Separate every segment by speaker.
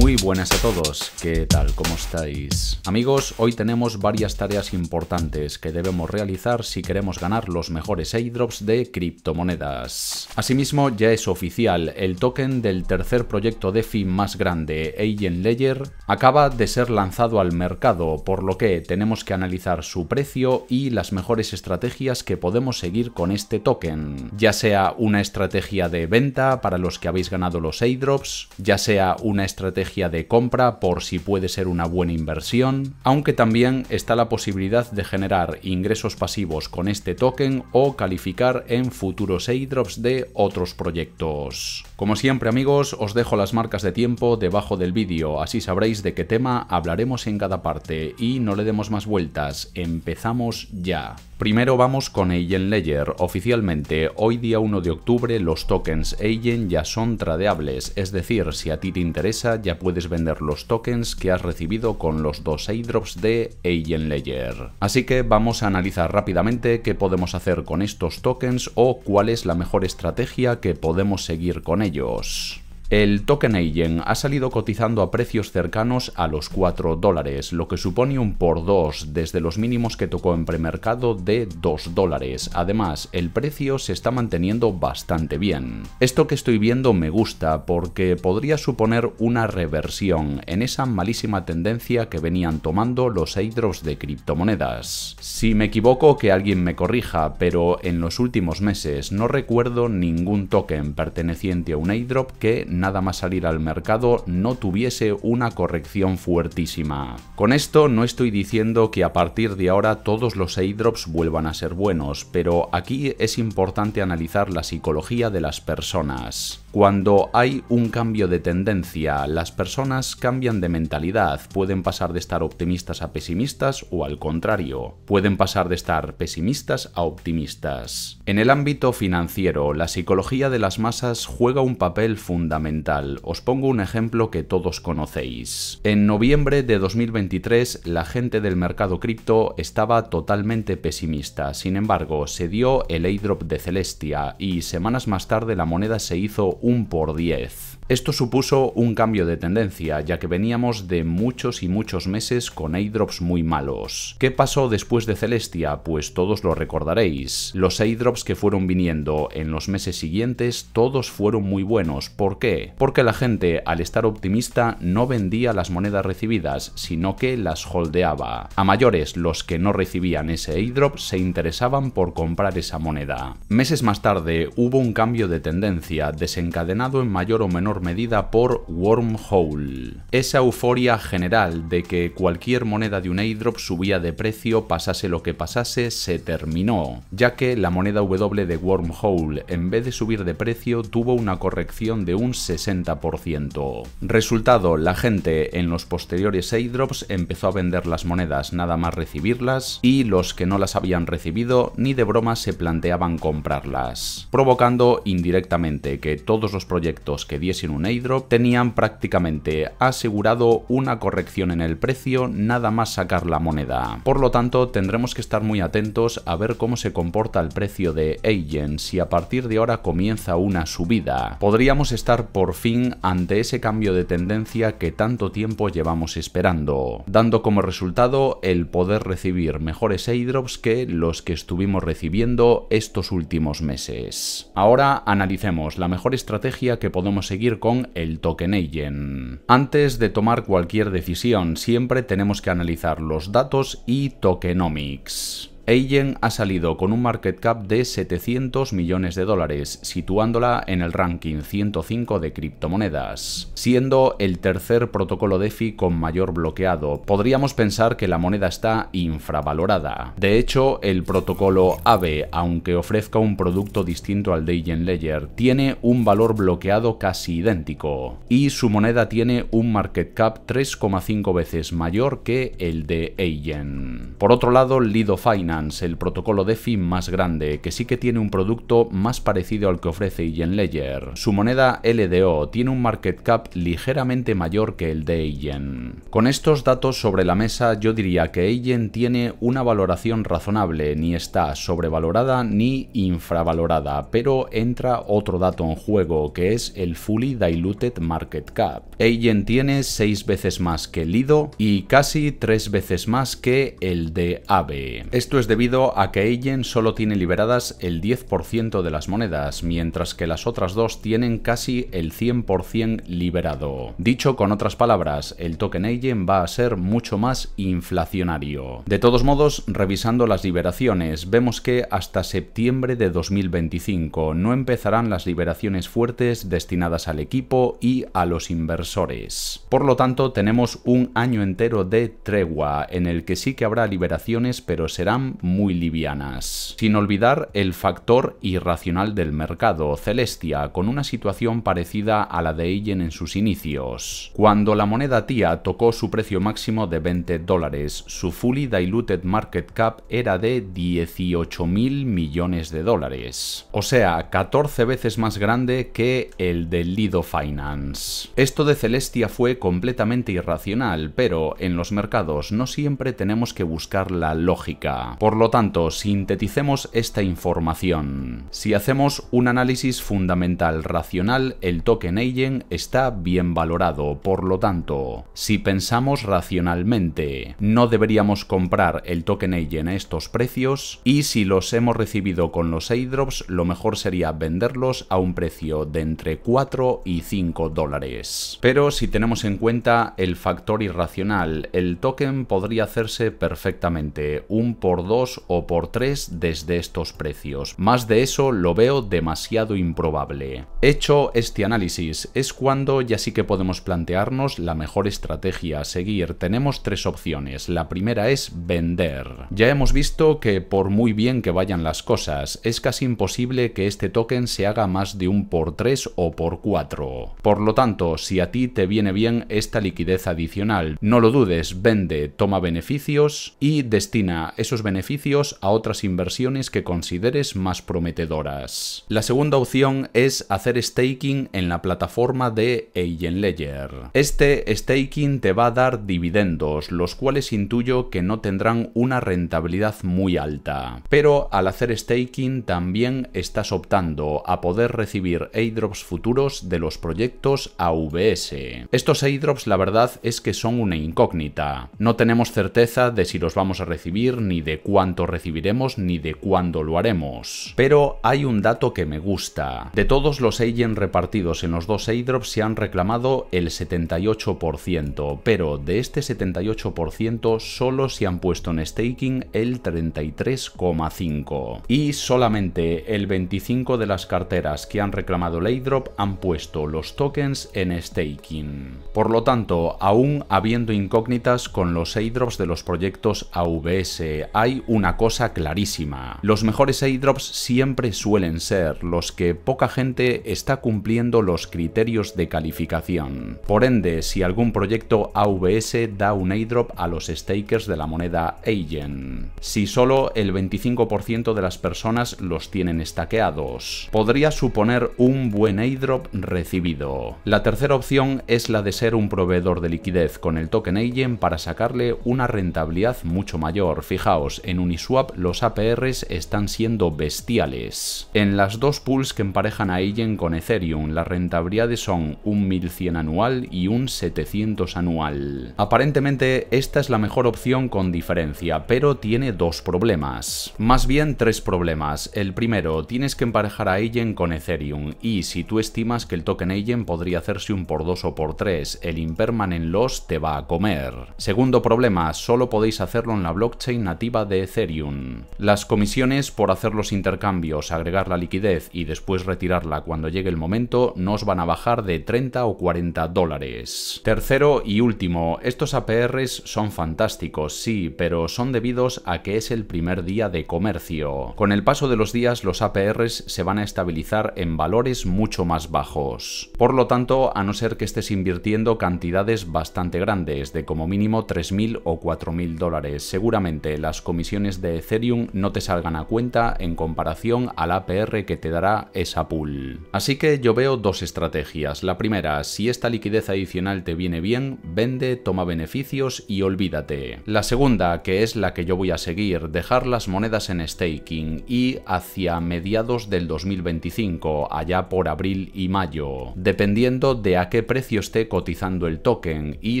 Speaker 1: Muy buenas a todos, ¿qué tal? ¿Cómo estáis? Amigos, hoy tenemos varias tareas importantes que debemos realizar si queremos ganar los mejores airdrops de criptomonedas. Asimismo, ya es oficial, el token del tercer proyecto DeFi más grande, Agent Layer, acaba de ser lanzado al mercado, por lo que tenemos que analizar su precio y las mejores estrategias que podemos seguir con este token, ya sea una estrategia de venta para los que habéis ganado los airdrops, ya sea una estrategia de compra por si puede ser una buena inversión, aunque también está la posibilidad de generar ingresos pasivos con este token o calificar en futuros airdrops de otros proyectos. Como siempre amigos, os dejo las marcas de tiempo debajo del vídeo, así sabréis de qué tema hablaremos en cada parte y no le demos más vueltas, empezamos ya. Primero vamos con Agent Layer. Oficialmente, hoy día 1 de octubre los tokens Agent ya son tradeables, es decir, si a ti te interesa ya puedes vender los tokens que has recibido con los dos airdrops de Agent Ledger. Así que vamos a analizar rápidamente qué podemos hacer con estos tokens o cuál es la mejor estrategia que podemos seguir con ellos ellos. El token Agent ha salido cotizando a precios cercanos a los 4 dólares, lo que supone un por 2 desde los mínimos que tocó en premercado de 2 dólares. Además, el precio se está manteniendo bastante bien. Esto que estoy viendo me gusta porque podría suponer una reversión en esa malísima tendencia que venían tomando los airdrops de criptomonedas. Si me equivoco, que alguien me corrija, pero en los últimos meses no recuerdo ningún token perteneciente a un airdrop que nada más salir al mercado no tuviese una corrección fuertísima. Con esto no estoy diciendo que a partir de ahora todos los airdrops vuelvan a ser buenos, pero aquí es importante analizar la psicología de las personas. Cuando hay un cambio de tendencia, las personas cambian de mentalidad, pueden pasar de estar optimistas a pesimistas o al contrario, pueden pasar de estar pesimistas a optimistas. En el ámbito financiero, la psicología de las masas juega un papel fundamental. Os pongo un ejemplo que todos conocéis. En noviembre de 2023, la gente del mercado cripto estaba totalmente pesimista, sin embargo, se dio el airdrop de Celestia y semanas más tarde la moneda se hizo 1 por 10. Esto supuso un cambio de tendencia, ya que veníamos de muchos y muchos meses con airdrops muy malos. ¿Qué pasó después de Celestia? Pues todos lo recordaréis. Los airdrops que fueron viniendo en los meses siguientes, todos fueron muy buenos. ¿Por qué? Porque la gente, al estar optimista, no vendía las monedas recibidas, sino que las holdeaba. A mayores, los que no recibían ese airdrop se interesaban por comprar esa moneda. Meses más tarde, hubo un cambio de tendencia, desencadenado en mayor o menor medida por Wormhole. Esa euforia general de que cualquier moneda de un airdrop subía de precio, pasase lo que pasase, se terminó, ya que la moneda W de Wormhole, en vez de subir de precio, tuvo una corrección de un 60%. Resultado, la gente en los posteriores airdrops empezó a vender las monedas nada más recibirlas y los que no las habían recibido ni de broma se planteaban comprarlas, provocando indirectamente que todos los proyectos que diesen un airdrop tenían prácticamente asegurado una corrección en el precio nada más sacar la moneda. Por lo tanto, tendremos que estar muy atentos a ver cómo se comporta el precio de agents si a partir de ahora comienza una subida. Podríamos estar por fin ante ese cambio de tendencia que tanto tiempo llevamos esperando, dando como resultado el poder recibir mejores airdrops que los que estuvimos recibiendo estos últimos meses. Ahora analicemos la mejor estrategia que podemos seguir con el token agent. Antes de tomar cualquier decisión, siempre tenemos que analizar los datos y tokenomics. Eigen ha salido con un market cap de 700 millones de dólares, situándola en el ranking 105 de criptomonedas, siendo el tercer protocolo DeFi con mayor bloqueado. Podríamos pensar que la moneda está infravalorada. De hecho, el protocolo AVE, aunque ofrezca un producto distinto al de Agen Ledger, tiene un valor bloqueado casi idéntico, y su moneda tiene un market cap 3,5 veces mayor que el de Agen. Por otro lado, Lido Finance el protocolo de fin más grande, que sí que tiene un producto más parecido al que ofrece Agen Ledger. Su moneda LDO tiene un market cap ligeramente mayor que el de Agen. Con estos datos sobre la mesa, yo diría que Agen tiene una valoración razonable, ni está sobrevalorada ni infravalorada, pero entra otro dato en juego, que es el fully diluted market cap. Agen tiene 6 veces más que Lido y casi 3 veces más que el de AVE. Esto es debido a que Eigen solo tiene liberadas el 10% de las monedas, mientras que las otras dos tienen casi el 100% liberado. Dicho con otras palabras, el token Eigen va a ser mucho más inflacionario. De todos modos, revisando las liberaciones, vemos que hasta septiembre de 2025 no empezarán las liberaciones fuertes destinadas al equipo y a los inversores. Por lo tanto, tenemos un año entero de tregua, en el que sí que habrá liberaciones, pero serán muy livianas. Sin olvidar el factor irracional del mercado, Celestia, con una situación parecida a la de Eigen en sus inicios. Cuando la moneda tía tocó su precio máximo de 20 dólares, su fully diluted market cap era de 18 mil millones de dólares. O sea, 14 veces más grande que el de Lido Finance. Esto de Celestia fue completamente irracional, pero en los mercados no siempre tenemos que buscar la lógica. Por lo tanto, sinteticemos esta información. Si hacemos un análisis fundamental racional, el token agent está bien valorado, por lo tanto, si pensamos racionalmente, no deberíamos comprar el token agent a estos precios y si los hemos recibido con los airdrops, lo mejor sería venderlos a un precio de entre 4 y 5 dólares. Pero si tenemos en cuenta el factor irracional, el token podría hacerse perfectamente un por dos o por tres desde estos precios. Más de eso lo veo demasiado improbable. Hecho este análisis, es cuando ya sí que podemos plantearnos la mejor estrategia a seguir. Tenemos tres opciones. La primera es vender. Ya hemos visto que por muy bien que vayan las cosas, es casi imposible que este token se haga más de un por 3 o por 4. Por lo tanto, si a ti te viene bien esta liquidez adicional, no lo dudes, vende, toma beneficios y destina esos beneficios beneficios a otras inversiones que consideres más prometedoras. La segunda opción es hacer staking en la plataforma de Ledger. Este staking te va a dar dividendos, los cuales intuyo que no tendrán una rentabilidad muy alta. Pero al hacer staking también estás optando a poder recibir airdrops futuros de los proyectos AVS. Estos airdrops la verdad es que son una incógnita. No tenemos certeza de si los vamos a recibir ni de cuánto recibiremos ni de cuándo lo haremos. Pero hay un dato que me gusta. De todos los agents repartidos en los dos airdrops se han reclamado el 78%, pero de este 78% solo se han puesto en staking el 33,5%. Y solamente el 25% de las carteras que han reclamado el airdrop han puesto los tokens en staking. Por lo tanto, aún habiendo incógnitas con los airdrops de los proyectos AVS, hay una cosa clarísima. Los mejores airdrops siempre suelen ser los que poca gente está cumpliendo los criterios de calificación. Por ende, si algún proyecto AVS da un airdrop a los stakers de la moneda Agen, Si solo el 25% de las personas los tienen estaqueados, podría suponer un buen airdrop recibido. La tercera opción es la de ser un proveedor de liquidez con el token Agen para sacarle una rentabilidad mucho mayor. Fijaos, en Uniswap los APRs están siendo bestiales. En las dos pools que emparejan a Agen con Ethereum, las rentabilidades son un 1100 anual y un 700 anual. Aparentemente esta es la mejor opción con diferencia, pero tiene dos problemas. Más bien tres problemas. El primero, tienes que emparejar a Agen con Ethereum y si tú estimas que el token Agen podría hacerse un por 2 o por 3, el impermanent loss te va a comer. Segundo problema, solo podéis hacerlo en la blockchain nativa de Ethereum. Las comisiones por hacer los intercambios, agregar la liquidez y después retirarla cuando llegue el momento nos van a bajar de 30 o 40 dólares. Tercero y último, estos APRs son fantásticos, sí, pero son debidos a que es el primer día de comercio. Con el paso de los días los APRs se van a estabilizar en valores mucho más bajos. Por lo tanto, a no ser que estés invirtiendo cantidades bastante grandes, de como mínimo 3.000 o 4.000 dólares, seguramente las comisiones de Ethereum no te salgan a cuenta en comparación al APR que te dará esa pool. Así que yo veo dos estrategias. La primera, si esta liquidez adicional te viene bien, vende, toma beneficios y olvídate. La segunda, que es la que yo voy a seguir, dejar las monedas en staking y hacia mediados del 2025, allá por abril y mayo, dependiendo de a qué precio esté cotizando el token y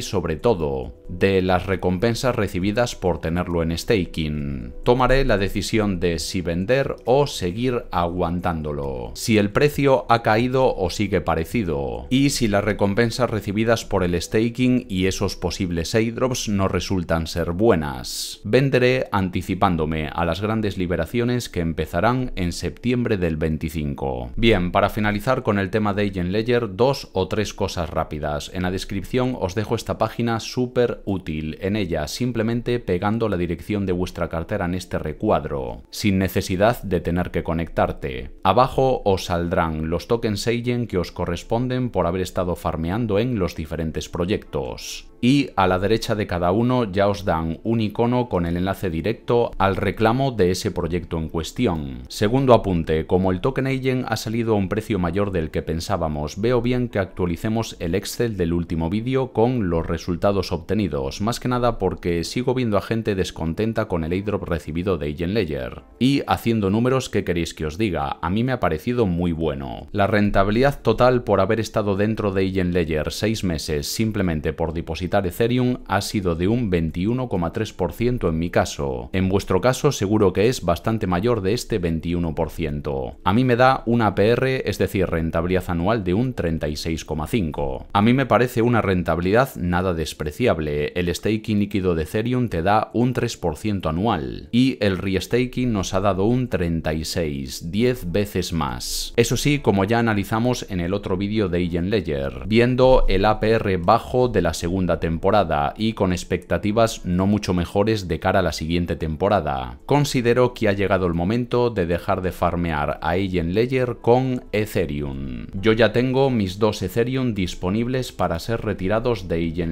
Speaker 1: sobre todo de las recompensas recibidas por tenerlo en staking. Tomaré la decisión de si vender o seguir aguantándolo, si el precio ha caído o sigue parecido, y si las recompensas recibidas por el staking y esos posibles airdrops no resultan ser buenas. Venderé anticipándome a las grandes liberaciones que empezarán en septiembre del 25. Bien, para finalizar con el tema de Agent Ledger, dos o tres cosas rápidas. En la descripción os dejo esta página súper útil en ella simplemente pegando la dirección de vuestra cartera en este recuadro, sin necesidad de tener que conectarte. Abajo os saldrán los tokens Seien que os corresponden por haber estado farmeando en los diferentes proyectos y a la derecha de cada uno ya os dan un icono con el enlace directo al reclamo de ese proyecto en cuestión. Segundo apunte, como el token agent ha salido a un precio mayor del que pensábamos, veo bien que actualicemos el Excel del último vídeo con los resultados obtenidos, más que nada porque sigo viendo a gente descontenta con el airdrop recibido de Agent Layer. Y haciendo números, que queréis que os diga? A mí me ha parecido muy bueno. La rentabilidad total por haber estado dentro de Agent Layer 6 meses simplemente por depositar de Ethereum ha sido de un 21,3% en mi caso. En vuestro caso seguro que es bastante mayor de este 21%. A mí me da una APR, es decir, rentabilidad anual de un 36,5. A mí me parece una rentabilidad nada despreciable. El staking líquido de Ethereum te da un 3% anual y el restaking nos ha dado un 36, 10 veces más. Eso sí, como ya analizamos en el otro vídeo de Agent Ledger, viendo el APR bajo de la segunda temporada y con expectativas no mucho mejores de cara a la siguiente temporada. Considero que ha llegado el momento de dejar de farmear a Agent Layer con Ethereum. Yo ya tengo mis dos Ethereum disponibles para ser retirados de Agent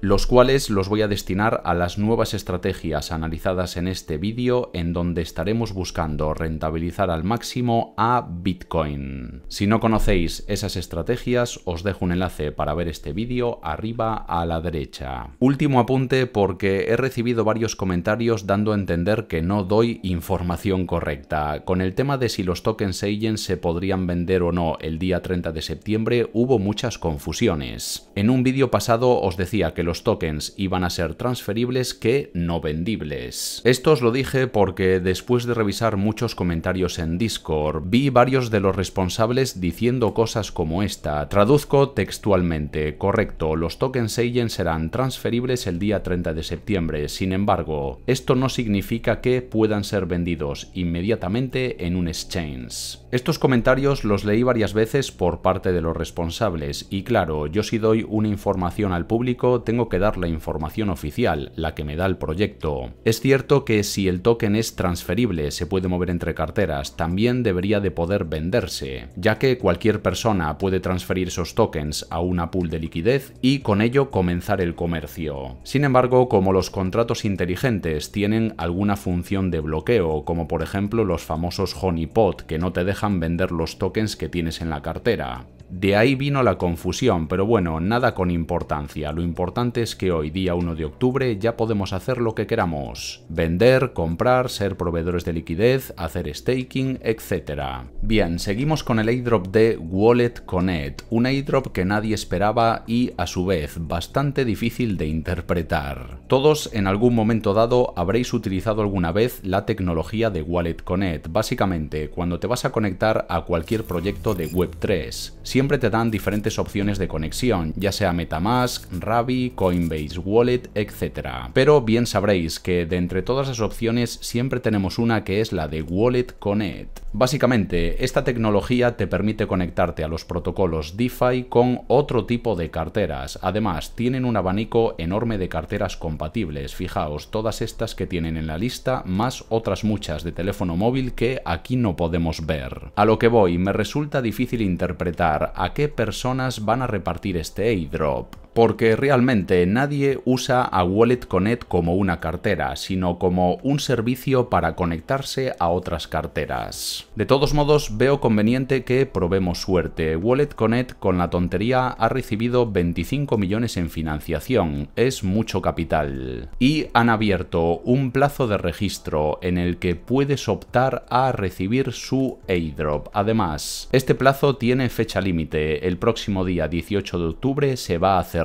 Speaker 1: los cuales los voy a destinar a las nuevas estrategias analizadas en este vídeo en donde estaremos buscando rentabilizar al máximo a Bitcoin. Si no conocéis esas estrategias, os dejo un enlace para ver este vídeo arriba a la derecha derecha. Último apunte porque he recibido varios comentarios dando a entender que no doy información correcta. Con el tema de si los tokens agents se podrían vender o no el día 30 de septiembre hubo muchas confusiones. En un vídeo pasado os decía que los tokens iban a ser transferibles que no vendibles. Esto os lo dije porque después de revisar muchos comentarios en Discord, vi varios de los responsables diciendo cosas como esta. Traduzco textualmente, correcto, los tokens se serán transferibles el día 30 de septiembre. Sin embargo, esto no significa que puedan ser vendidos inmediatamente en un exchange. Estos comentarios los leí varias veces por parte de los responsables y claro, yo si doy una información al público tengo que dar la información oficial, la que me da el proyecto. Es cierto que si el token es transferible, se puede mover entre carteras, también debería de poder venderse, ya que cualquier persona puede transferir esos tokens a una pool de liquidez y con ello comenzar el comercio. Sin embargo, como los contratos inteligentes tienen alguna función de bloqueo, como por ejemplo los famosos honeypot que no te dejan vender los tokens que tienes en la cartera. De ahí vino la confusión, pero bueno, nada con importancia. Lo importante es que hoy, día 1 de octubre, ya podemos hacer lo que queramos. Vender, comprar, ser proveedores de liquidez, hacer staking, etc. Bien, seguimos con el airdrop de Wallet Connect, un airdrop que nadie esperaba y, a su vez, bastante difícil de interpretar. Todos, en algún momento dado, habréis utilizado alguna vez la tecnología de Wallet Connect. Básicamente, cuando te vas a conectar a cualquier proyecto de Web3 siempre te dan diferentes opciones de conexión, ya sea Metamask, Rabi, Coinbase Wallet, etc. Pero bien sabréis que de entre todas las opciones siempre tenemos una que es la de Wallet Connect. Básicamente, esta tecnología te permite conectarte a los protocolos DeFi con otro tipo de carteras. Además, tienen un abanico enorme de carteras compatibles. Fijaos, todas estas que tienen en la lista, más otras muchas de teléfono móvil que aquí no podemos ver. A lo que voy, me resulta difícil interpretar a qué personas van a repartir este airdrop porque realmente nadie usa a WalletConnect como una cartera, sino como un servicio para conectarse a otras carteras. De todos modos, veo conveniente que probemos suerte. WalletConnect, con la tontería ha recibido 25 millones en financiación, es mucho capital. Y han abierto un plazo de registro en el que puedes optar a recibir su airdrop. Además, este plazo tiene fecha límite, el próximo día 18 de octubre se va a hacer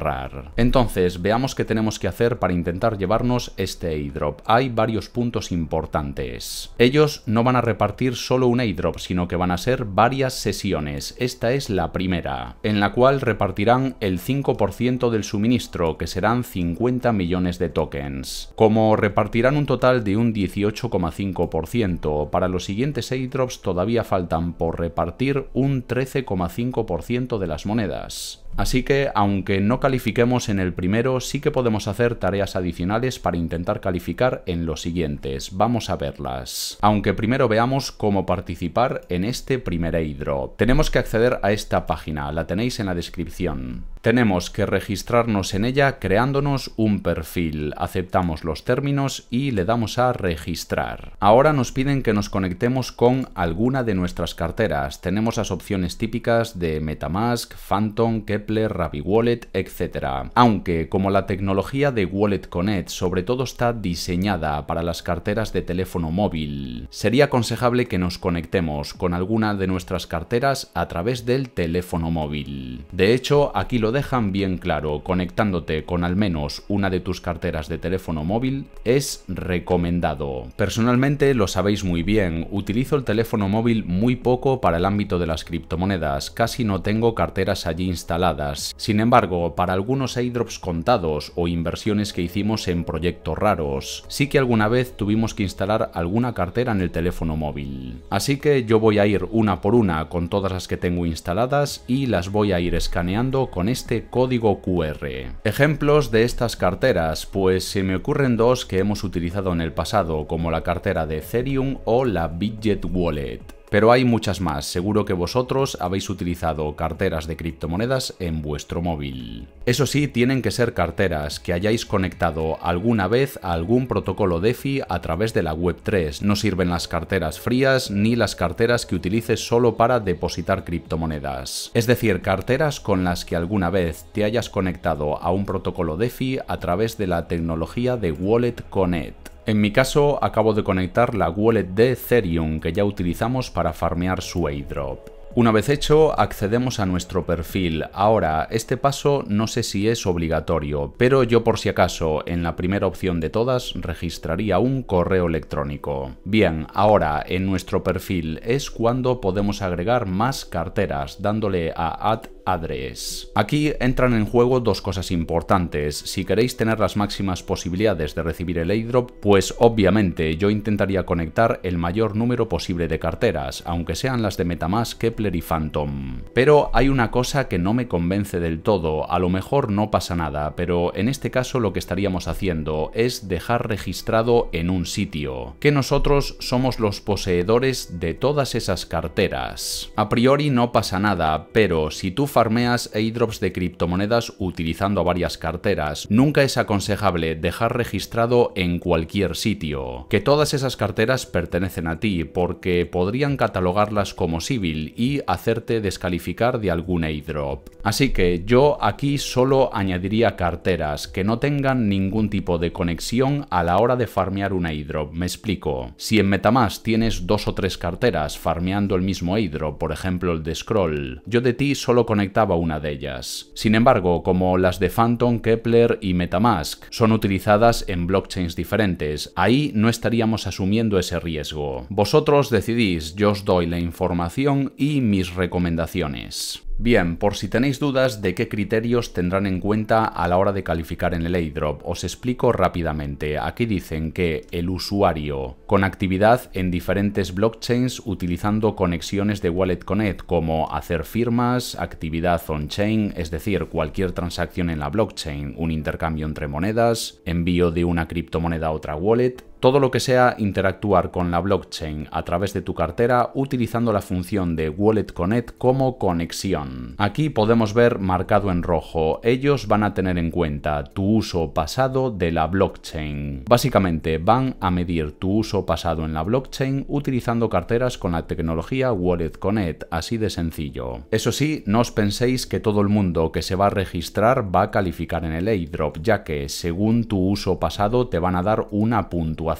Speaker 1: entonces, veamos qué tenemos que hacer para intentar llevarnos este airdrop. Hay varios puntos importantes. Ellos no van a repartir solo un airdrop, sino que van a ser varias sesiones. Esta es la primera, en la cual repartirán el 5% del suministro, que serán 50 millones de tokens. Como repartirán un total de un 18,5%, para los siguientes airdrops todavía faltan por repartir un 13,5% de las monedas. Así que, aunque no califiquemos en el primero, sí que podemos hacer tareas adicionales para intentar calificar en los siguientes. Vamos a verlas. Aunque primero veamos cómo participar en este primer airdrop. Tenemos que acceder a esta página, la tenéis en la descripción. Tenemos que registrarnos en ella creándonos un perfil, aceptamos los términos y le damos a registrar. Ahora nos piden que nos conectemos con alguna de nuestras carteras. Tenemos las opciones típicas de Metamask, Phantom, Kepler, Rabi Wallet, etc. Aunque como la tecnología de Wallet Connect sobre todo está diseñada para las carteras de teléfono móvil, sería aconsejable que nos conectemos con alguna de nuestras carteras a través del teléfono móvil. De hecho, aquí lo dejan bien claro conectándote con al menos una de tus carteras de teléfono móvil, es recomendado. Personalmente lo sabéis muy bien, utilizo el teléfono móvil muy poco para el ámbito de las criptomonedas, casi no tengo carteras allí instaladas. Sin embargo, para algunos airdrops contados o inversiones que hicimos en proyectos raros, sí que alguna vez tuvimos que instalar alguna cartera en el teléfono móvil. Así que yo voy a ir una por una con todas las que tengo instaladas y las voy a ir escaneando con este este código QR. Ejemplos de estas carteras, pues se me ocurren dos que hemos utilizado en el pasado, como la cartera de Ethereum o la Bidget Wallet. Pero hay muchas más, seguro que vosotros habéis utilizado carteras de criptomonedas en vuestro móvil. Eso sí, tienen que ser carteras que hayáis conectado alguna vez a algún protocolo DeFi a través de la Web3. No sirven las carteras frías ni las carteras que utilices solo para depositar criptomonedas. Es decir, carteras con las que alguna vez te hayas conectado a un protocolo DeFi a través de la tecnología de Wallet Connect. En mi caso, acabo de conectar la wallet de Ethereum que ya utilizamos para farmear su airdrop. Una vez hecho, accedemos a nuestro perfil. Ahora, este paso no sé si es obligatorio, pero yo por si acaso, en la primera opción de todas, registraría un correo electrónico. Bien, ahora, en nuestro perfil es cuando podemos agregar más carteras, dándole a Add Address. Aquí entran en juego dos cosas importantes. Si queréis tener las máximas posibilidades de recibir el airdrop, pues obviamente yo intentaría conectar el mayor número posible de carteras, aunque sean las de Metamask, que y Phantom. Pero hay una cosa que no me convence del todo, a lo mejor no pasa nada, pero en este caso lo que estaríamos haciendo es dejar registrado en un sitio, que nosotros somos los poseedores de todas esas carteras. A priori no pasa nada, pero si tú farmeas airdrops de criptomonedas utilizando varias carteras, nunca es aconsejable dejar registrado en cualquier sitio, que todas esas carteras pertenecen a ti, porque podrían catalogarlas como civil y hacerte descalificar de algún airdrop. Así que yo aquí solo añadiría carteras que no tengan ningún tipo de conexión a la hora de farmear un airdrop, me explico. Si en Metamask tienes dos o tres carteras farmeando el mismo airdrop, por ejemplo el de Scroll, yo de ti solo conectaba una de ellas. Sin embargo, como las de Phantom, Kepler y Metamask son utilizadas en blockchains diferentes, ahí no estaríamos asumiendo ese riesgo. Vosotros decidís, yo os doy la información y mis recomendaciones. Bien, por si tenéis dudas de qué criterios tendrán en cuenta a la hora de calificar en el airdrop, os explico rápidamente. Aquí dicen que el usuario con actividad en diferentes blockchains utilizando conexiones de Wallet Connect como hacer firmas, actividad on-chain, es decir, cualquier transacción en la blockchain, un intercambio entre monedas, envío de una criptomoneda a otra wallet, todo lo que sea interactuar con la blockchain a través de tu cartera utilizando la función de Wallet Connect como conexión. Aquí podemos ver marcado en rojo, ellos van a tener en cuenta tu uso pasado de la blockchain. Básicamente van a medir tu uso pasado en la blockchain utilizando carteras con la tecnología Wallet Connect, así de sencillo. Eso sí, no os penséis que todo el mundo que se va a registrar va a calificar en el airdrop, ya que según tu uso pasado te van a dar una puntuación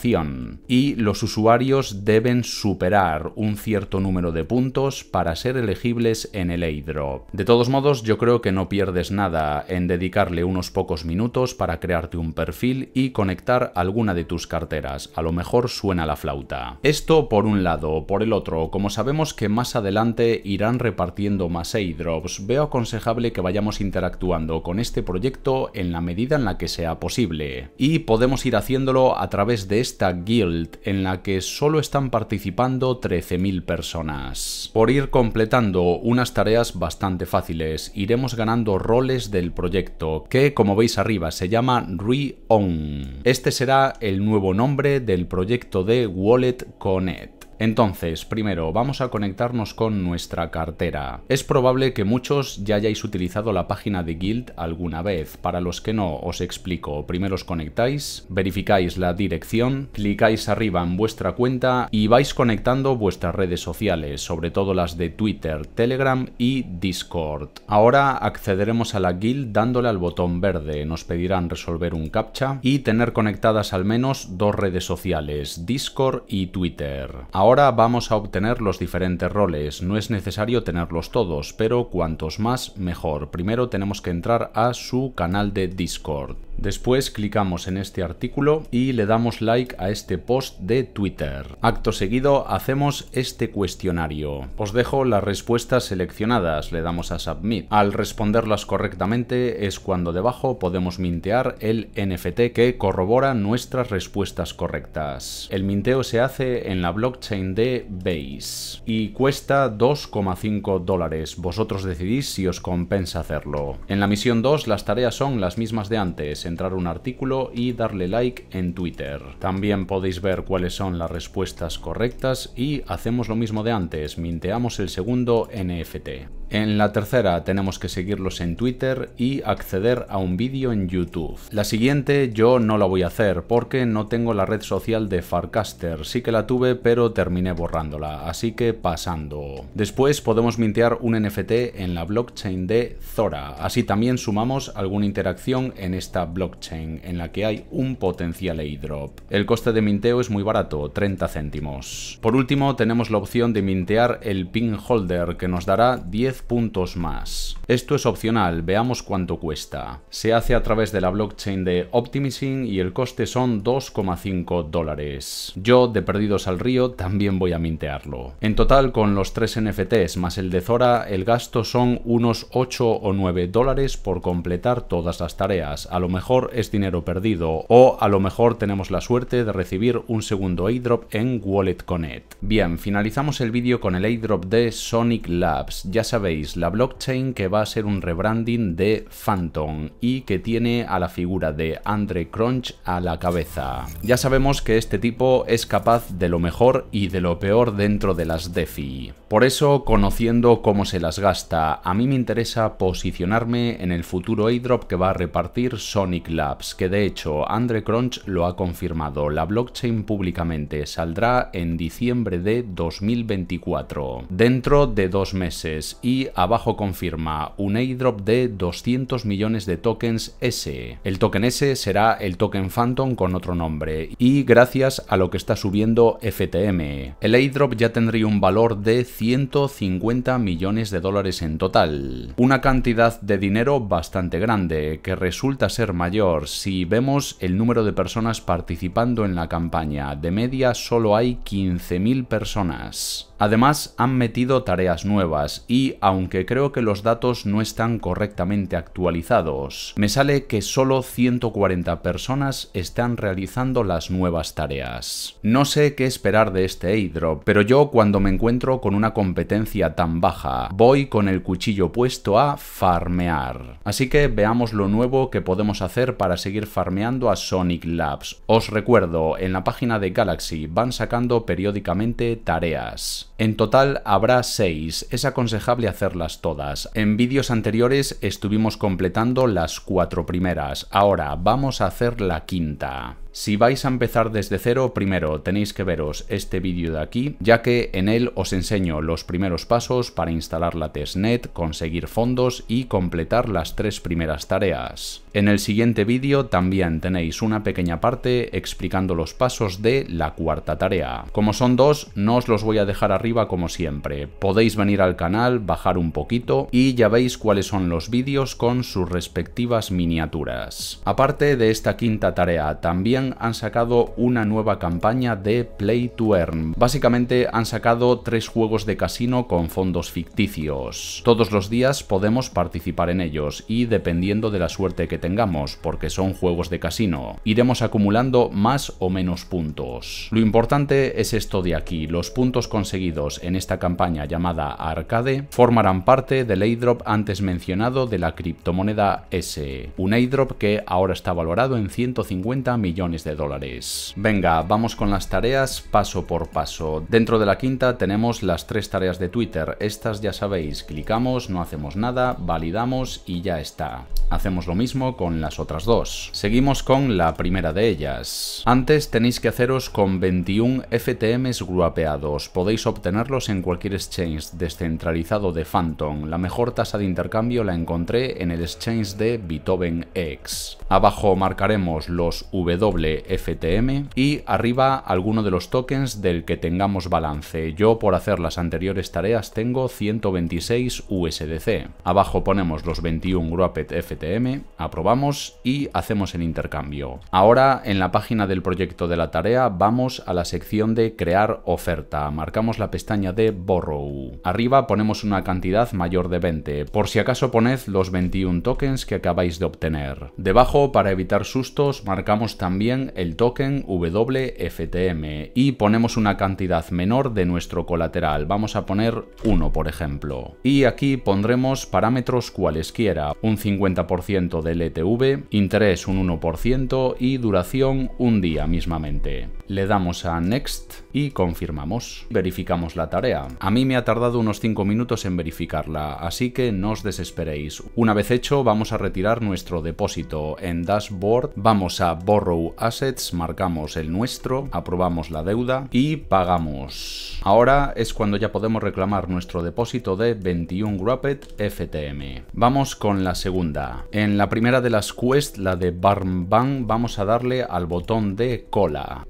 Speaker 1: y los usuarios deben superar un cierto número de puntos para ser elegibles en el airdrop. De todos modos, yo creo que no pierdes nada en dedicarle unos pocos minutos para crearte un perfil y conectar alguna de tus carteras, a lo mejor suena la flauta. Esto por un lado, por el otro, como sabemos que más adelante irán repartiendo más airdrops, veo aconsejable que vayamos interactuando con este proyecto en la medida en la que sea posible, y podemos ir haciéndolo a través de esta guild en la que solo están participando 13.000 personas. Por ir completando unas tareas bastante fáciles, iremos ganando roles del proyecto, que como veis arriba se llama Re-On. Este será el nuevo nombre del proyecto de Wallet Connect. Entonces, primero, vamos a conectarnos con nuestra cartera. Es probable que muchos ya hayáis utilizado la página de Guild alguna vez. Para los que no, os explico. Primero os conectáis, verificáis la dirección, clicáis arriba en vuestra cuenta y vais conectando vuestras redes sociales, sobre todo las de Twitter, Telegram y Discord. Ahora accederemos a la Guild dándole al botón verde. Nos pedirán resolver un captcha y tener conectadas al menos dos redes sociales, Discord y Twitter. Ahora Ahora vamos a obtener los diferentes roles, no es necesario tenerlos todos, pero cuantos más mejor. Primero tenemos que entrar a su canal de Discord. Después clicamos en este artículo y le damos like a este post de Twitter. Acto seguido hacemos este cuestionario. Os dejo las respuestas seleccionadas, le damos a Submit. Al responderlas correctamente es cuando debajo podemos mintear el NFT que corrobora nuestras respuestas correctas. El minteo se hace en la blockchain de Base y cuesta 2,5 dólares. Vosotros decidís si os compensa hacerlo. En la misión 2 las tareas son las mismas de antes entrar un artículo y darle like en Twitter. También podéis ver cuáles son las respuestas correctas y hacemos lo mismo de antes, minteamos el segundo NFT. En la tercera tenemos que seguirlos en Twitter y acceder a un vídeo en YouTube. La siguiente yo no la voy a hacer porque no tengo la red social de Farcaster. Sí que la tuve pero terminé borrándola, así que pasando. Después podemos mintear un NFT en la blockchain de Zora. Así también sumamos alguna interacción en esta blockchain en la que hay un potencial airdrop. El coste de minteo es muy barato, 30 céntimos. Por último tenemos la opción de mintear el pin holder que nos dará 10 puntos más. Esto es opcional, veamos cuánto cuesta. Se hace a través de la blockchain de Optimizing y el coste son 2,5 dólares. Yo, de perdidos al río, también voy a mintearlo. En total, con los 3 NFTs más el de Zora, el gasto son unos 8 o 9 dólares por completar todas las tareas. A lo mejor es dinero perdido o a lo mejor tenemos la suerte de recibir un segundo airdrop en Wallet Connect. Bien, finalizamos el vídeo con el airdrop de Sonic Labs. Ya sabéis la blockchain que va a ser un rebranding de Phantom y que tiene a la figura de Andre Crunch a la cabeza. Ya sabemos que este tipo es capaz de lo mejor y de lo peor dentro de las DeFi. Por eso, conociendo cómo se las gasta, a mí me interesa posicionarme en el futuro airdrop que va a repartir Sonic Labs, que de hecho Andre Crunch lo ha confirmado. La blockchain públicamente saldrá en diciembre de 2024, dentro de dos meses, y abajo confirma un airdrop de 200 millones de tokens S. El token S será el token Phantom con otro nombre y gracias a lo que está subiendo FTM. El airdrop ya tendría un valor de 150 millones de dólares en total. Una cantidad de dinero bastante grande que resulta ser mayor si vemos el número de personas participando en la campaña. De media solo hay 15.000 personas. Además, han metido tareas nuevas y, aunque creo que los datos no están correctamente actualizados, me sale que solo 140 personas están realizando las nuevas tareas. No sé qué esperar de este airdrop, pero yo cuando me encuentro con una competencia tan baja, voy con el cuchillo puesto a farmear. Así que veamos lo nuevo que podemos hacer para seguir farmeando a Sonic Labs. Os recuerdo, en la página de Galaxy van sacando periódicamente tareas. En total habrá 6, es aconsejable hacerlas todas. En vídeos anteriores estuvimos completando las cuatro primeras, ahora vamos a hacer la quinta. Si vais a empezar desde cero, primero tenéis que veros este vídeo de aquí, ya que en él os enseño los primeros pasos para instalar la testnet, conseguir fondos y completar las tres primeras tareas. En el siguiente vídeo también tenéis una pequeña parte explicando los pasos de la cuarta tarea. Como son dos, no os los voy a dejar arriba como siempre. Podéis venir al canal, bajar un poquito y ya veis cuáles son los vídeos con sus respectivas miniaturas. Aparte de esta quinta tarea, también han sacado una nueva campaña de Play to Earn. Básicamente han sacado tres juegos de casino con fondos ficticios. Todos los días podemos participar en ellos y dependiendo de la suerte que tengamos, porque son juegos de casino, iremos acumulando más o menos puntos. Lo importante es esto de aquí, los puntos conseguidos en esta campaña llamada Arcade formarán parte del airdrop antes mencionado de la criptomoneda S, un airdrop que ahora está valorado en 150 millones de dólares. Venga, vamos con las tareas paso por paso. Dentro de la quinta tenemos las tres tareas de Twitter. Estas ya sabéis, clicamos, no hacemos nada, validamos y ya está. Hacemos lo mismo con las otras dos. Seguimos con la primera de ellas. Antes tenéis que haceros con 21 FTMs gruapeados. Podéis obtenerlos en cualquier exchange descentralizado de Phantom. La mejor tasa de intercambio la encontré en el exchange de Beethoven X. Abajo marcaremos los W ftm y arriba alguno de los tokens del que tengamos balance. Yo por hacer las anteriores tareas tengo 126 USDC. Abajo ponemos los 21 Gruapet FTM, aprobamos y hacemos el intercambio. Ahora en la página del proyecto de la tarea vamos a la sección de crear oferta. Marcamos la pestaña de Borrow. Arriba ponemos una cantidad mayor de 20. Por si acaso poned los 21 tokens que acabáis de obtener. Debajo para evitar sustos marcamos también el token WFTM y ponemos una cantidad menor de nuestro colateral. Vamos a poner 1, por ejemplo. Y aquí pondremos parámetros cualesquiera, un 50% del ETV, interés un 1% y duración un día mismamente le damos a Next y confirmamos. Verificamos la tarea. A mí me ha tardado unos 5 minutos en verificarla, así que no os desesperéis. Una vez hecho, vamos a retirar nuestro depósito. En Dashboard vamos a Borrow Assets, marcamos el nuestro, aprobamos la deuda y pagamos. Ahora es cuando ya podemos reclamar nuestro depósito de 21 Grappet FTM. Vamos con la segunda. En la primera de las quests, la de bang vamos a darle al botón de cola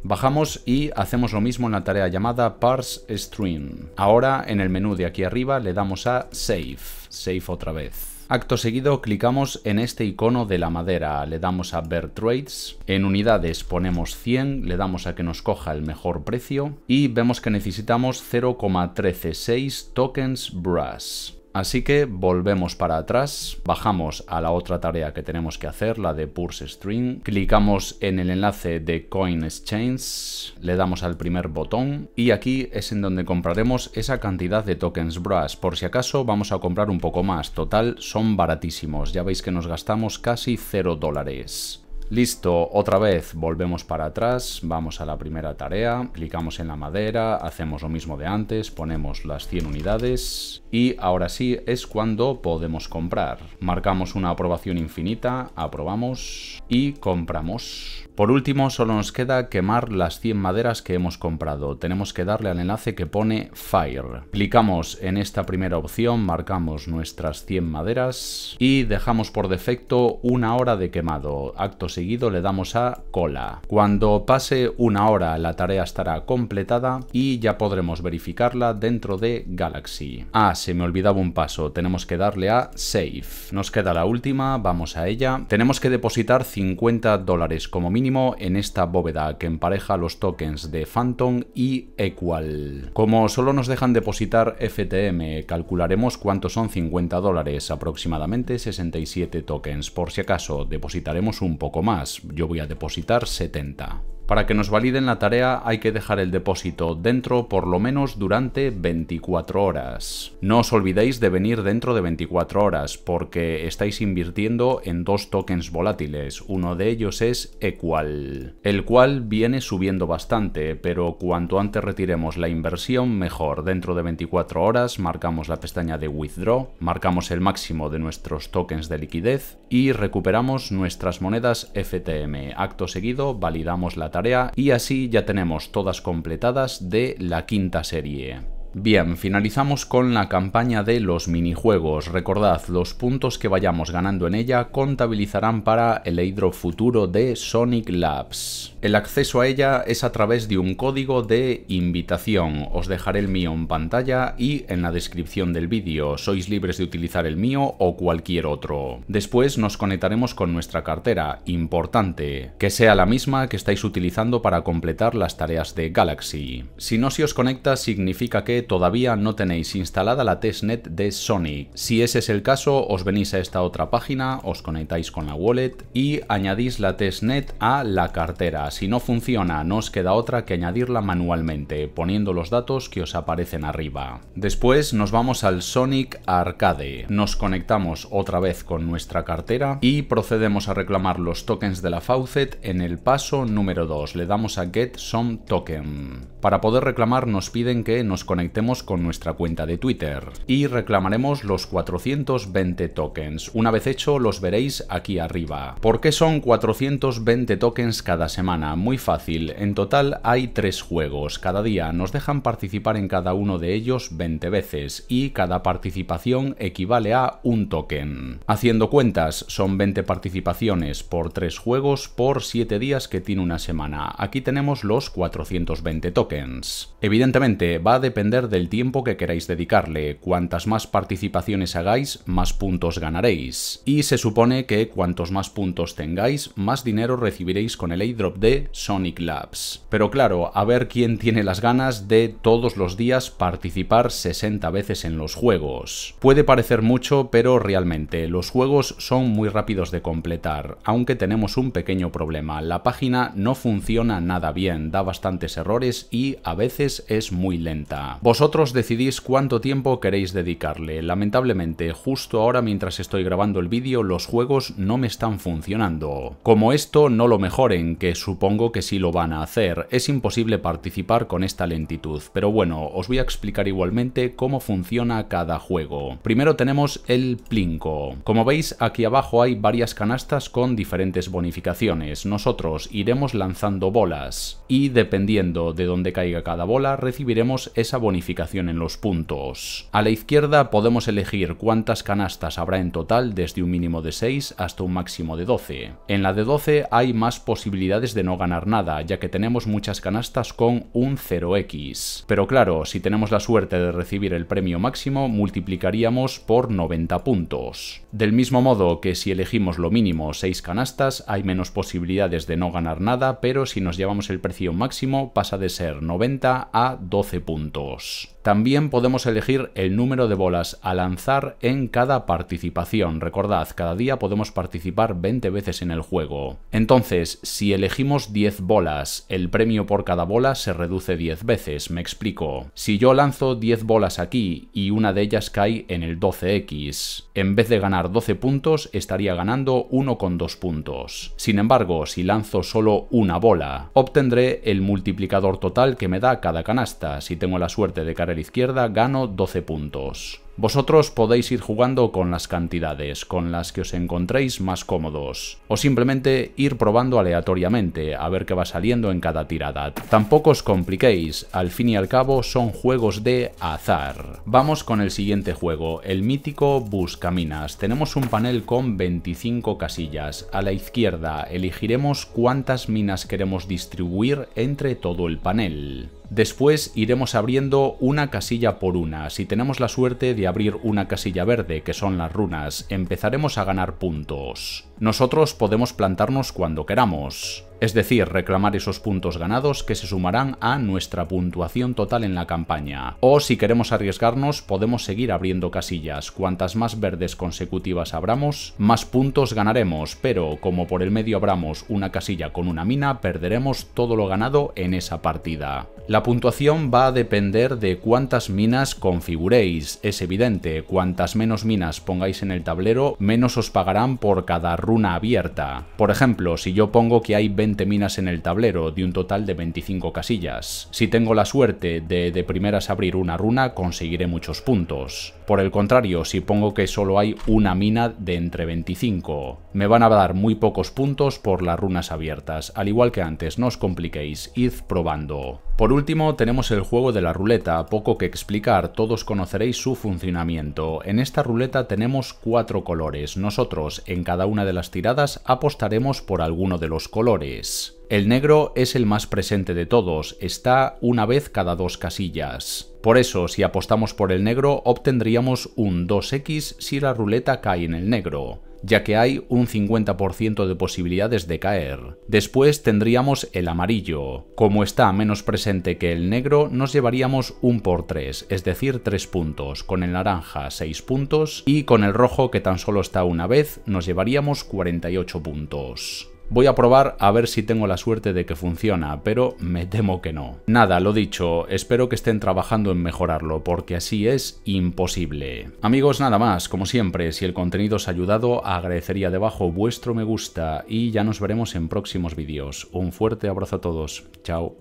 Speaker 1: y hacemos lo mismo en la tarea llamada parse stream. Ahora en el menú de aquí arriba le damos a save, save otra vez. Acto seguido clicamos en este icono de la madera, le damos a Ver Trades, en unidades ponemos 100, le damos a que nos coja el mejor precio y vemos que necesitamos 0,136 tokens brass. Así que volvemos para atrás, bajamos a la otra tarea que tenemos que hacer, la de Purse String, clicamos en el enlace de Coin Exchange, le damos al primer botón y aquí es en donde compraremos esa cantidad de tokens Brass. Por si acaso vamos a comprar un poco más, total son baratísimos, ya veis que nos gastamos casi 0 dólares. Listo, otra vez volvemos para atrás, vamos a la primera tarea, clicamos en la madera, hacemos lo mismo de antes, ponemos las 100 unidades y ahora sí es cuando podemos comprar. Marcamos una aprobación infinita, aprobamos y compramos. Por último, solo nos queda quemar las 100 maderas que hemos comprado. Tenemos que darle al enlace que pone Fire. Clicamos en esta primera opción, marcamos nuestras 100 maderas y dejamos por defecto una hora de quemado. Actos seguido le damos a cola. Cuando pase una hora la tarea estará completada y ya podremos verificarla dentro de Galaxy. Ah, se me olvidaba un paso, tenemos que darle a Save. Nos queda la última, vamos a ella. Tenemos que depositar 50 dólares como mínimo en esta bóveda que empareja los tokens de Phantom y Equal. Como solo nos dejan depositar FTM, calcularemos cuántos son 50 dólares, aproximadamente 67 tokens. Por si acaso, depositaremos un poco más, yo voy a depositar 70. Para que nos validen la tarea hay que dejar el depósito dentro por lo menos durante 24 horas. No os olvidéis de venir dentro de 24 horas porque estáis invirtiendo en dos tokens volátiles, uno de ellos es Equal, el cual viene subiendo bastante, pero cuanto antes retiremos la inversión mejor. Dentro de 24 horas marcamos la pestaña de Withdraw, marcamos el máximo de nuestros tokens de liquidez y recuperamos nuestras monedas FTM. Acto seguido validamos la tarea y así ya tenemos todas completadas de la quinta serie. Bien, finalizamos con la campaña de los minijuegos. Recordad, los puntos que vayamos ganando en ella contabilizarán para el hidro futuro de Sonic Labs. El acceso a ella es a través de un código de invitación. Os dejaré el mío en pantalla y en la descripción del vídeo. Sois libres de utilizar el mío o cualquier otro. Después nos conectaremos con nuestra cartera, importante, que sea la misma que estáis utilizando para completar las tareas de Galaxy. Si no se os conecta significa que todavía no tenéis instalada la testnet de Sonic. Si ese es el caso, os venís a esta otra página, os conectáis con la wallet y añadís la testnet a la cartera. Si no funciona, no os queda otra que añadirla manualmente, poniendo los datos que os aparecen arriba. Después nos vamos al Sonic Arcade. Nos conectamos otra vez con nuestra cartera y procedemos a reclamar los tokens de la Faucet en el paso número 2. Le damos a Get Some Token. Para poder reclamar nos piden que nos conectemos con nuestra cuenta de Twitter y reclamaremos los 420 tokens. Una vez hecho los veréis aquí arriba. ¿Por qué son 420 tokens cada semana? Muy fácil, en total hay tres juegos. Cada día nos dejan participar en cada uno de ellos 20 veces y cada participación equivale a un token. Haciendo cuentas, son 20 participaciones por tres juegos por 7 días que tiene una semana. Aquí tenemos los 420 tokens. Evidentemente va a depender del tiempo que queráis dedicarle, cuantas más participaciones hagáis, más puntos ganaréis. Y se supone que cuantos más puntos tengáis, más dinero recibiréis con el airdrop de Sonic Labs. Pero claro, a ver quién tiene las ganas de todos los días participar 60 veces en los juegos. Puede parecer mucho, pero realmente los juegos son muy rápidos de completar, aunque tenemos un pequeño problema. La página no funciona nada bien, da bastantes errores y a veces es muy lenta. Vosotros decidís cuánto tiempo queréis dedicarle. Lamentablemente, justo ahora mientras estoy grabando el vídeo, los juegos no me están funcionando. Como esto no lo mejoren, que supongo que sí lo van a hacer, es imposible participar con esta lentitud. Pero bueno, os voy a explicar igualmente cómo funciona cada juego. Primero tenemos el Plinko. Como veis, aquí abajo hay varias canastas con diferentes bonificaciones. Nosotros iremos lanzando bolas y dependiendo de dónde caiga cada bola, recibiremos esa bonificación en los puntos. A la izquierda podemos elegir cuántas canastas habrá en total desde un mínimo de 6 hasta un máximo de 12. En la de 12 hay más posibilidades de no ganar nada, ya que tenemos muchas canastas con un 0x. Pero claro, si tenemos la suerte de recibir el premio máximo, multiplicaríamos por 90 puntos. Del mismo modo que si elegimos lo mínimo 6 canastas, hay menos posibilidades de no ganar nada, pero si nos llevamos el precio máximo pasa de ser 90 a 12 puntos. Adiós. También podemos elegir el número de bolas a lanzar en cada participación. Recordad, cada día podemos participar 20 veces en el juego. Entonces, si elegimos 10 bolas, el premio por cada bola se reduce 10 veces. Me explico. Si yo lanzo 10 bolas aquí y una de ellas cae en el 12X, en vez de ganar 12 puntos, estaría ganando 1,2 puntos. Sin embargo, si lanzo solo una bola, obtendré el multiplicador total que me da cada canasta, si tengo la suerte de caer izquierda gano 12 puntos. Vosotros podéis ir jugando con las cantidades, con las que os encontréis más cómodos, o simplemente ir probando aleatoriamente a ver qué va saliendo en cada tirada. Tampoco os compliquéis, al fin y al cabo son juegos de azar. Vamos con el siguiente juego, el mítico busca minas. Tenemos un panel con 25 casillas. A la izquierda elegiremos cuántas minas queremos distribuir entre todo el panel. Después iremos abriendo una casilla por una. Si tenemos la suerte de abrir una casilla verde, que son las runas, empezaremos a ganar puntos. Nosotros podemos plantarnos cuando queramos es decir, reclamar esos puntos ganados que se sumarán a nuestra puntuación total en la campaña. O si queremos arriesgarnos, podemos seguir abriendo casillas. Cuantas más verdes consecutivas abramos, más puntos ganaremos, pero como por el medio abramos una casilla con una mina, perderemos todo lo ganado en esa partida. La puntuación va a depender de cuántas minas configuréis. Es evidente, cuantas menos minas pongáis en el tablero, menos os pagarán por cada runa abierta. Por ejemplo, si yo pongo que hay 20 minas en el tablero, de un total de 25 casillas. Si tengo la suerte de de primeras abrir una runa, conseguiré muchos puntos. Por el contrario, si pongo que solo hay una mina de entre 25, me van a dar muy pocos puntos por las runas abiertas. Al igual que antes, no os compliquéis, id probando. Por último, tenemos el juego de la ruleta, poco que explicar, todos conoceréis su funcionamiento. En esta ruleta tenemos cuatro colores, nosotros en cada una de las tiradas apostaremos por alguno de los colores. El negro es el más presente de todos, está una vez cada dos casillas. Por eso, si apostamos por el negro, obtendríamos un 2x si la ruleta cae en el negro ya que hay un 50% de posibilidades de caer. Después tendríamos el amarillo. Como está menos presente que el negro, nos llevaríamos un por 3, es decir, 3 puntos, con el naranja 6 puntos y con el rojo que tan solo está una vez, nos llevaríamos 48 puntos. Voy a probar a ver si tengo la suerte de que funciona, pero me temo que no. Nada, lo dicho, espero que estén trabajando en mejorarlo, porque así es imposible. Amigos, nada más, como siempre, si el contenido os ha ayudado, agradecería debajo vuestro me gusta y ya nos veremos en próximos vídeos. Un fuerte abrazo a todos, chao.